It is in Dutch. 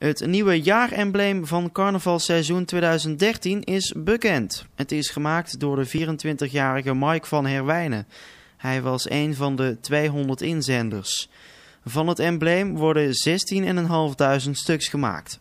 Het nieuwe jaarembleem van carnavalseizoen 2013 is bekend. Het is gemaakt door de 24-jarige Mike van Herwijnen. Hij was een van de 200 inzenders. Van het embleem worden 16.500 stuks gemaakt.